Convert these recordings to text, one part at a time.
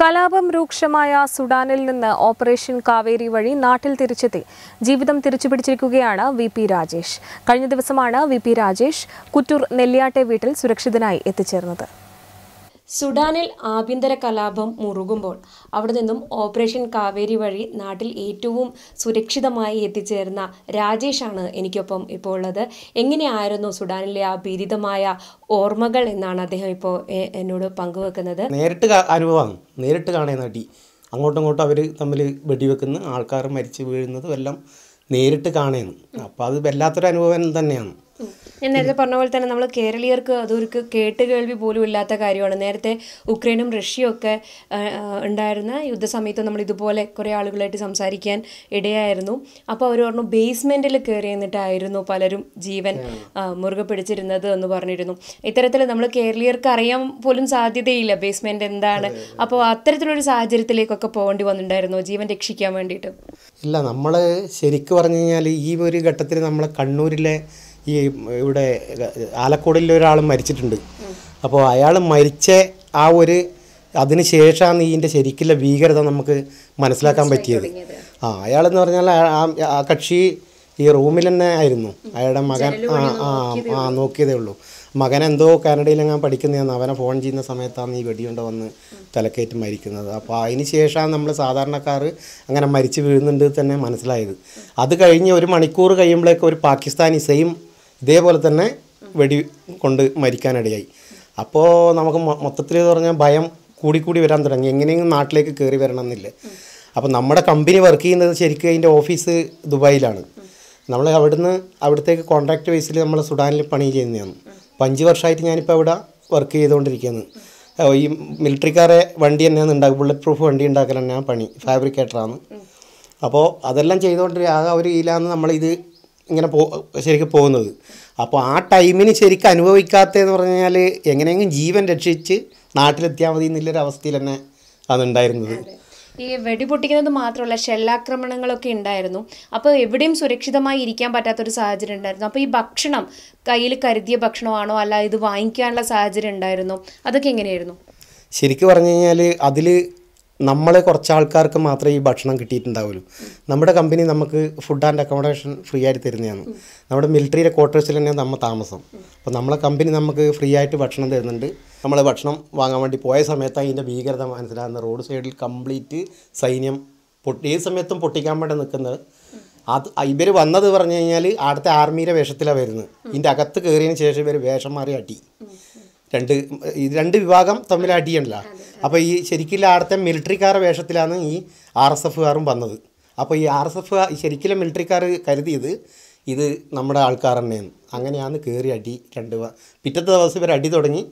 കലാപം രൂക്ഷമായ സുഡാനിൽ നിന്ന് ഓപ്പറേഷൻ കാവേരി വഴി നാട്ടിൽ തിരിച്ചെത്തി ജീവിതം തിരിച്ചുപിടിച്ചിരിക്കുകയാണ് വി പി രാജേഷ് കഴിഞ്ഞ ദിവസമാണ് വി പി രാജേഷ് കുറ്റൂർ നെല്ലിയാട്ടെ വീട്ടിൽ സുരക്ഷിതനായി എത്തിച്ചേർന്നത് സുഡാനിൽ ആഭ്യന്തര കലാപം മുറുകുമ്പോൾ അവിടെ നിന്നും ഓപ്പറേഷൻ കാവേരി വഴി നാട്ടിൽ ഏറ്റവും സുരക്ഷിതമായി എത്തിച്ചേർന്ന രാജേഷാണ് എനിക്കൊപ്പം ഇപ്പോൾ ഉള്ളത് എങ്ങനെയായിരുന്നു സുഡാനിലെ ആ ഭീതിതമായ ഓർമ്മകൾ എന്നാണ് അദ്ദേഹം ഇപ്പോൾ എന്നോട് പങ്കുവെക്കുന്നത് നേരിട്ട് അനുഭവമാണ് നേരിട്ട് കാണേ അടി അങ്ങോട്ടും ഇങ്ങോട്ടും അവർ തമ്മിൽ വെടിവെക്കുന്ന ആൾക്കാർ മരിച്ചു വീഴുന്നതും എല്ലാം നേരിട്ട് കാണുന്നു അപ്പോൾ അത് വല്ലാത്തൊരു അനുഭവം തന്നെയാണ് ഞാൻ നേരത്തെ പറഞ്ഞ പോലെ തന്നെ നമ്മൾ കേരളീയർക്ക് അതൊരു കേട്ട് കേൾവി പോലും ഇല്ലാത്ത കാര്യമാണ് നേരത്തെ ഉക്രൈനും റഷ്യയും ഒക്കെ ഉണ്ടായിരുന്ന യുദ്ധസമയത്ത് നമ്മൾ ഇതുപോലെ കുറേ ആളുകളായിട്ട് സംസാരിക്കാൻ ഇടയായിരുന്നു അപ്പോൾ അവർ പറഞ്ഞു ബേസ്മെൻറ്റിൽ കയറി എന്നിട്ടായിരുന്നു പലരും ജീവൻ മുറുകെ പിടിച്ചിരുന്നത് എന്ന് പറഞ്ഞിരുന്നു ഇത്തരത്തിൽ നമ്മൾ കേരളീയർക്ക് അറിയാൻ പോലും സാധ്യതയില്ല ബേസ്മെൻറ്റ് എന്താണ് അപ്പോൾ അത്തരത്തിലൊരു സാഹചര്യത്തിലേക്കൊക്കെ പോകേണ്ടി വന്നിട്ടുണ്ടായിരുന്നു ജീവൻ രക്ഷിക്കാൻ വേണ്ടിയിട്ട് ഇല്ല നമ്മൾ ശരിക്കും പറഞ്ഞു കഴിഞ്ഞാൽ ഈ ഒരു ഘട്ടത്തിൽ നമ്മളെ കണ്ണൂരിലെ ഈ ഇവിടെ ആലക്കോടിൽ ഒരാൾ മരിച്ചിട്ടുണ്ട് അപ്പോൾ അയാൾ മരിച്ച ആ ഒരു അതിനുശേഷമാണ് ഇതിൻ്റെ ശരിക്കുള്ള ഭീകരത നമുക്ക് മനസ്സിലാക്കാൻ പറ്റിയത് ആ അയാളെന്ന് പറഞ്ഞാൽ ആ കക്ഷി ഈ റൂമിൽ തന്നെ ആയിരുന്നു അയാളുടെ മകൻ ആ ആ നോക്കിയതേ ഉള്ളൂ മകൻ എന്തോ കാനഡയിലെങ്ങാൻ പഠിക്കുന്നതെന്ന് അവനെ ഫോൺ ചെയ്യുന്ന സമയത്താണ് ഈ വെടിയുണ്ട വന്ന് തലക്കേറ്റ് മരിക്കുന്നത് അപ്പോൾ അതിന് ശേഷമാണ് നമ്മൾ സാധാരണക്കാർ അങ്ങനെ മരിച്ചു വീഴുന്നുണ്ട് തന്നെ മനസ്സിലായത് അത് കഴിഞ്ഞ് ഒരു മണിക്കൂർ കഴിയുമ്പോഴേക്ക് ഒരു പാകിസ്ഥാനി സെയിം ഇതേപോലെ തന്നെ വെടി കൊണ്ട് മരിക്കാനിടയായി അപ്പോൾ നമുക്ക് മൊത്തത്തിൽ എന്ന് പറഞ്ഞാൽ ഭയം കൂടിക്കൂടി വരാൻ തുടങ്ങി എങ്ങനെയെങ്കിലും നാട്ടിലേക്ക് കയറി വരണം എന്നില്ല അപ്പോൾ നമ്മുടെ കമ്പനി വർക്ക് ചെയ്യുന്നത് ശരിക്കും അതിൻ്റെ ഓഫീസ് ദുബായിലാണ് നമ്മൾ അവിടുന്ന് അവിടത്തേക്ക് കോൺട്രാക്ട് ബേസിൽ നമ്മൾ സുഡാനിൽ പണി ചെയ്യുന്നതാണ് അപ്പം അഞ്ച് വർഷമായിട്ട് ഞാനിപ്പോൾ അവിടെ വർക്ക് ചെയ്തുകൊണ്ടിരിക്കുന്നത് ഈ മിലിറ്ററിക്കാരെ വണ്ടി തന്നെയാണ് ഉണ്ടാക്കുക ബുള്ളറ്റ് പ്രൂഫ് വണ്ടി ഉണ്ടാക്കൽ ഞാൻ പണി ഫാബ്രിക്കേറ്ററാണ് അപ്പോൾ അതെല്ലാം ചെയ്തുകൊണ്ട് ആകെ ഒരു ഇതിലാണ് നമ്മളിത് ഇങ്ങനെ പോ ശരിക്കും പോകുന്നത് അപ്പോൾ ആ ടൈമിന് ശരിക്കും അനുഭവിക്കാത്തതെന്ന് പറഞ്ഞു കഴിഞ്ഞാൽ എങ്ങനെയെങ്കിലും ജീവൻ രക്ഷിച്ച് നാട്ടിലെത്തിയാൽ മതി എന്നുള്ളൊരവസ്ഥയിൽ തന്നെ അതുണ്ടായിരുന്നത് ഈ വെടിപൊട്ടിക്കുന്നത് മാത്രമല്ല ഷെല്ലാക്രമണങ്ങളൊക്കെ ഉണ്ടായിരുന്നു അപ്പോൾ എവിടെയും സുരക്ഷിതമായി ഇരിക്കാൻ പറ്റാത്തൊരു സാഹചര്യം ഉണ്ടായിരുന്നു അപ്പോൾ ഈ ഭക്ഷണം കയ്യിൽ കരുതിയ ഭക്ഷണമാണോ അല്ല ഇത് വാങ്ങിക്കാനുള്ള സാഹചര്യം ഉണ്ടായിരുന്നു അതൊക്കെ എങ്ങനെയായിരുന്നു ശരിക്കും പറഞ്ഞു കഴിഞ്ഞാൽ അതിൽ നമ്മളെ കുറച്ച് ആൾക്കാർക്ക് മാത്രമേ ഈ ഭക്ഷണം കിട്ടിയിട്ടുണ്ടാവുള്ളൂ നമ്മുടെ കമ്പനി നമുക്ക് ഫുഡ് ആൻഡ് അക്കോമഡേഷൻ ഫ്രീ ആയിട്ട് തരുന്നതാണ് നമ്മുടെ മിലിറ്ററിയിലെ ക്വാർട്ടേഴ്സിൽ തന്നെയാണ് നമ്മൾ താമസം അപ്പോൾ നമ്മളെ കമ്പനി നമുക്ക് ഫ്രീ ആയിട്ട് ഭക്ഷണം തരുന്നുണ്ട് നമ്മൾ ഭക്ഷണം വാങ്ങാൻ വേണ്ടി പോയ സമയത്ത് അതിൻ്റെ ഭീകരത മനസ്സിലാകുന്ന റോഡ് സൈഡിൽ കംപ്ലീറ്റ് സൈന്യം പൊട്ടി ഏത് സമയത്തും പൊട്ടിക്കാൻ വേണ്ടി നിൽക്കുന്നത് അത് ഇവർ വന്നത് പറഞ്ഞു കഴിഞ്ഞാൽ അവിടുത്തെ ആർമിയുടെ വേഷത്തിലാണ് വരുന്നത് ഇതിൻ്റെ അകത്ത് കയറിയതിന് ശേഷം ഇവർ വേഷം മാറി അട്ടി രണ്ട് രണ്ട് വിഭാഗം തമ്മിൽ അടിയുണ്ടല്ലോ അപ്പോൾ ഈ ശരിക്കുള്ള അവിടുത്തെ മിലിറ്ററിക്കാർ വേഷത്തിലാണ് ഈ ആർ എസ് എഫുകാരും വന്നത് അപ്പോൾ ഈ ആർ എസ് എഫ് ശരിക്കുള്ള മിലിറ്ററിക്കാർ കരുതിയത് ഇത് നമ്മുടെ ആൾക്കാർ തന്നെയാണ് അങ്ങനെയാണ് കയറി അടി രണ്ട് പിറ്റത്തെ ദിവസം ഇവർ അടി തുടങ്ങി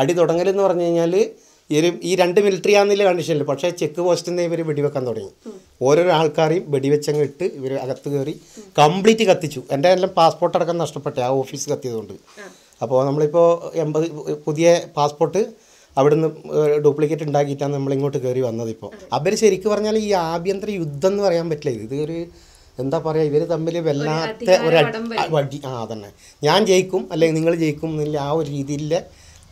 അടി തുടങ്ങലെന്ന് പറഞ്ഞു കഴിഞ്ഞാൽ ഇവർ ഈ രണ്ട് മിലിറ്ററി ആണെന്നില്ല കണ്ടീഷനിൽ പക്ഷേ ചെക്ക് പോസ്റ്റിൽ നിന്ന് ഇവർ വെടിവെക്കാൻ തുടങ്ങി ഓരോരോ ആൾക്കാരെയും വെടിവെച്ചങ്ങ് ഇട്ട് ഇവർ അകത്ത് കയറി കംപ്ലീറ്റ് കത്തിച്ചു എൻ്റെ എല്ലാം പാസ്പോർട്ട് അടക്കം നഷ്ടപ്പെട്ടേ ആ ഓഫീസ് കത്തിയതുകൊണ്ട് അപ്പോൾ നമ്മളിപ്പോൾ എൺപത് പുതിയ പാസ്പോർട്ട് അവിടുന്ന് ഡ്യൂപ്ലിക്കേറ്റ് ഉണ്ടാക്കിയിട്ടാണ് നമ്മളിങ്ങോട്ട് കയറി വന്നതിപ്പോൾ അവർ ശരിക്കും പറഞ്ഞാൽ ഈ ആഭ്യന്തര യുദ്ധം എന്ന് പറയാൻ പറ്റില്ല ഇത് ഒരു എന്താ പറയുക ഇവർ തമ്മിൽ വല്ലാത്ത ഒരു അടി ആ തന്നെ ഞാൻ ജയിക്കും അല്ലെങ്കിൽ നിങ്ങൾ ജയിക്കും എന്നില്ല ആ ഒരു രീതിയിലെ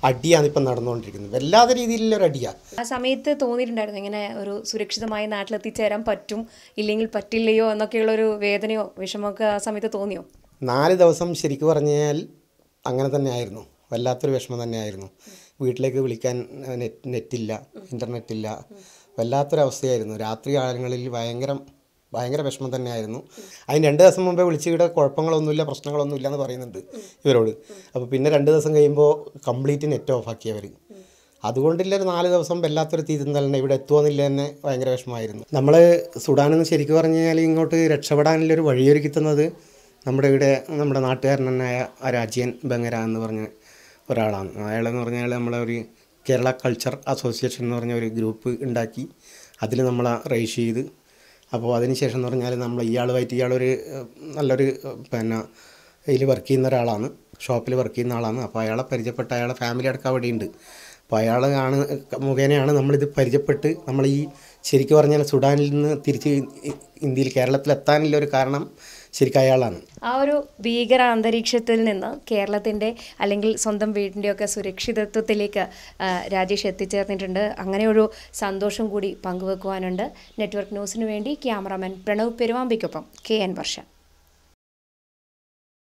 അടിയാണ് ഇപ്പം നടന്നുകൊണ്ടിരിക്കുന്നത് വല്ലാത്ത രീതിയിലുള്ള ഒരു അടിയാണ് ആ സമയത്ത് തോന്നിയിട്ടുണ്ടായിരുന്നു ഇങ്ങനെ ഒരു സുരക്ഷിതമായ നാട്ടിലെത്തിച്ചേരാൻ പറ്റും ഇല്ലെങ്കിൽ പറ്റില്ലയോ എന്നൊക്കെയുള്ളൊരു വേദനയോ വിഷമമൊക്കെ ആ സമയത്ത് തോന്നിയോ നാല് ദിവസം ശരിക്കും പറഞ്ഞാൽ അങ്ങനെ തന്നെ ആയിരുന്നു വല്ലാത്തൊരു വിഷമം ആയിരുന്നു വീട്ടിലേക്ക് വിളിക്കാൻ നെറ്റ് നെറ്റില്ല ഇൻ്റർനെറ്റ് ഇല്ല വല്ലാത്തൊരവസ്ഥയായിരുന്നു രാത്രി കാലങ്ങളിൽ ഭയങ്കര ഭയങ്കര വിഷമം തന്നെയായിരുന്നു അതിന് രണ്ട് ദിവസം മുമ്പേ വിളിച്ച് ഇവിടെ കുഴപ്പങ്ങളൊന്നുമില്ല പ്രശ്നങ്ങളൊന്നുമില്ല എന്ന് പറയുന്നുണ്ട് ഇവരോട് അപ്പോൾ പിന്നെ രണ്ട് ദിവസം കഴിയുമ്പോൾ കംപ്ലീറ്റ് നെറ്റ് ഓഫ് ആക്കിയവർ അതുകൊണ്ടില്ലൊരു നാല് ദിവസം വല്ലാത്തൊരു തന്നെ ഇവിടെ എത്തുമെന്നില്ല തന്നെ ഭയങ്കര വിഷമമായിരുന്നു നമ്മൾ സുഡാനെന്ന് ശരിക്കും പറഞ്ഞു കഴിഞ്ഞാൽ ഇങ്ങോട്ട് രക്ഷപ്പെടാനുള്ളൊരു ഒരു വഴിയൊരുക്കി തന്നത് നമ്മുടെ ഇവിടെ നമ്മുടെ നാട്ടുകാരനായ രാജ്യൻ ബംഗര എന്ന് പറഞ്ഞ ഒരാളാണ് അയാളെന്ന് പറഞ്ഞാൽ നമ്മളെ ഒരു കേരള കൾച്ചർ അസോസിയേഷൻ എന്ന് പറഞ്ഞ ഒരു ഗ്രൂപ്പ് ഉണ്ടാക്കി അതിൽ നമ്മളെ റേഷ് ചെയ്ത് അപ്പോൾ അതിന് ശേഷം എന്ന് പറഞ്ഞാൽ നമ്മൾ ഇയാളുമായിട്ട് ഇയാളൊരു നല്ലൊരു പിന്നെ ഇതിൽ വർക്ക് ചെയ്യുന്ന ഒരാളാണ് ഷോപ്പിൽ വർക്ക് ചെയ്യുന്ന ആളാണ് അപ്പോൾ അയാളെ പരിചയപ്പെട്ട അയാളെ ഫാമിലി അടക്കം അവിടെയുണ്ട് അപ്പോൾ അയാൾ ആണ് മുഖേനയാണ് നമ്മളിത് പരിചയപ്പെട്ട് നമ്മൾ ഈ ശരിക്കും പറഞ്ഞാൽ സുഡാനിൽ നിന്ന് തിരിച്ച് ഇന്ത്യയിൽ കേരളത്തിൽ എത്താനുള്ള ഒരു കാരണം ശരിക്കും അയാളാണ് ആ ഒരു ഭീകര അന്തരീക്ഷത്തിൽ നിന്ന് കേരളത്തിൻ്റെ അല്ലെങ്കിൽ സ്വന്തം വീടിൻ്റെയൊക്കെ സുരക്ഷിതത്വത്തിലേക്ക് രാജേഷ് എത്തിച്ചേർന്നിട്ടുണ്ട് അങ്ങനെ ഒരു സന്തോഷം കൂടി പങ്കുവെക്കുവാനുണ്ട് നെറ്റ്വർക്ക് ന്യൂസിനു വേണ്ടി ക്യാമറാമാൻ പ്രണവ് പെരുവാമ്പിക്കൊപ്പം കെ എൻ വർഷ